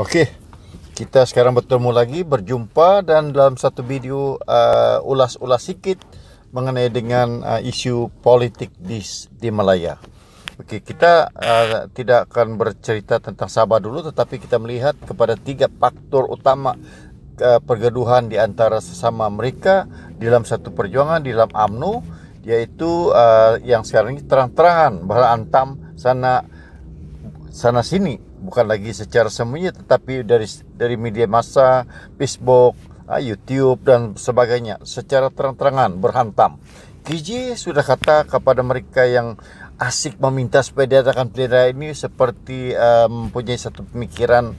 Oke, kita sekarang bertemu lagi, berjumpa dan dalam satu video ulas eh, ulas-ulas sikit mengenai dengan uh, isu politik di, di Malaya. Oke, kita uh, tidak akan bercerita tentang Sabah dulu, tetapi kita melihat kepada tiga faktor utama uh, pergaduhan di antara sesama mereka di dalam satu perjuangan di dalam UMNO yaitu uh, yang sekarang ini terang-terangan berantam sana sana sini bukan lagi secara sembunyi tetapi dari dari media massa, Facebook, ah, YouTube dan sebagainya secara terang-terangan berhantam. Kiji sudah kata kepada mereka yang asik meminta supaya akan pilkada ini seperti um, mempunyai satu pemikiran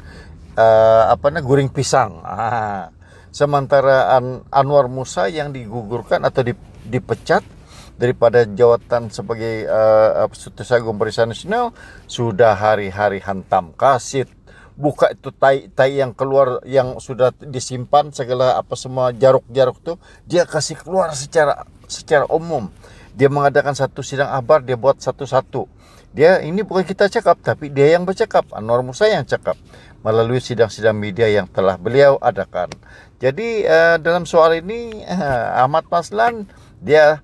uh, apa namanya guring pisang. Ah. Sementara An Anwar Musa yang digugurkan atau dipecat daripada jawatan sebagai uh, eh, Sekretaris Agung Perisai Nasional sudah hari-hari hantam kasih buka itu tai tai yang keluar yang sudah disimpan segala apa semua jaruk-jaruk tuh dia kasih keluar secara secara umum dia mengadakan satu sidang abar dia buat satu-satu dia ini bukan kita cakap tapi dia yang bercakap Anwar Musa yang cakap melalui sidang-sidang media yang telah beliau adakan jadi uh, dalam soal ini uh, Ahmad Maslan dia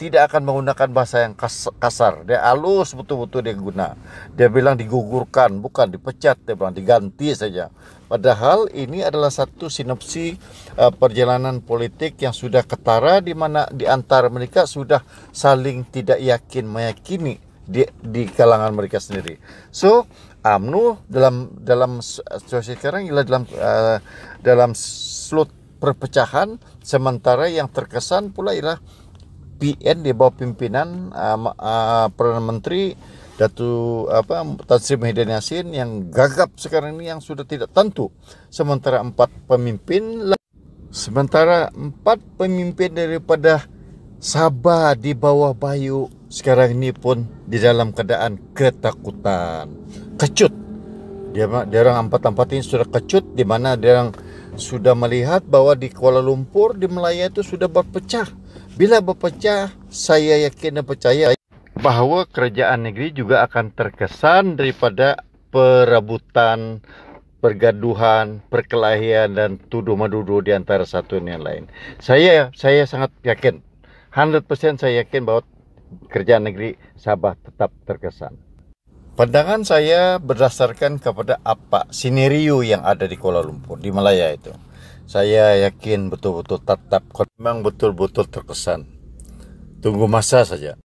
tidak akan menggunakan bahasa yang kasar. Dia halus betul-betul dia guna. Dia bilang digugurkan, bukan dipecat. Dia bilang diganti saja. Padahal ini adalah satu sinopsi uh, perjalanan politik yang sudah ketara di mana di antara mereka sudah saling tidak yakin meyakini di, di kalangan mereka sendiri. So AMNU dalam dalam situasi sekarang ialah dalam uh, dalam slot perpecahan sementara yang terkesan pula ialah BN di bawah pimpinan uh, uh, Perdana Menteri Datu apa Tan Muhyiddin Yassin yang gagap sekarang ini yang sudah tidak tentu. Sementara empat pemimpin sementara empat pemimpin daripada Sabah di bawah Bayu sekarang ini pun di dalam keadaan ketakutan, kecut. Dia dia orang empat-empat ini sudah kecut di mana dia orang sudah melihat bahwa di Kuala Lumpur di Melaya itu sudah berpecah Bila berpecah, saya yakin dan percaya bahwa kerajaan negeri juga akan terkesan daripada perebutan, pergaduhan, perkelahian dan tuduh menuduh di antara satu dengan lain. Saya saya sangat yakin 100% saya yakin bahwa kerajaan negeri Sabah tetap terkesan. Pandangan saya berdasarkan kepada apa sinerio yang ada di Kuala Lumpur, di Malaya itu. Saya yakin betul-betul tetap memang betul-betul terkesan. Tunggu masa saja.